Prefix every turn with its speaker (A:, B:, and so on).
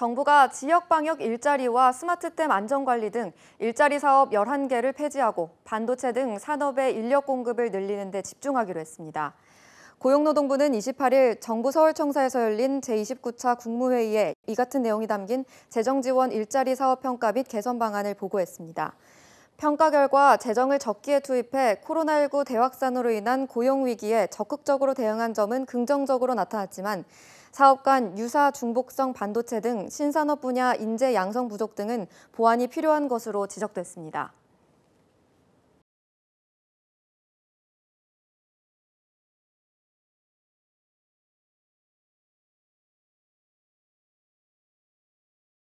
A: 정부가 지역 방역 일자리와 스마트댐 안전관리 등 일자리 사업 11개를 폐지하고 반도체 등 산업의 인력 공급을 늘리는 데 집중하기로 했습니다. 고용노동부는 28일 정부 서울청사에서 열린 제29차 국무회의에 이 같은 내용이 담긴 재정지원 일자리 사업 평가 및 개선 방안을 보고했습니다. 평가 결과 재정을 적기에 투입해 코로나19 대확산으로 인한 고용 위기에 적극적으로 대응한 점은 긍정적으로 나타났지만 사업 간 유사 중복성 반도체 등 신산업 분야 인재 양성 부족 등은 보완이 필요한 것으로 지적됐습니다.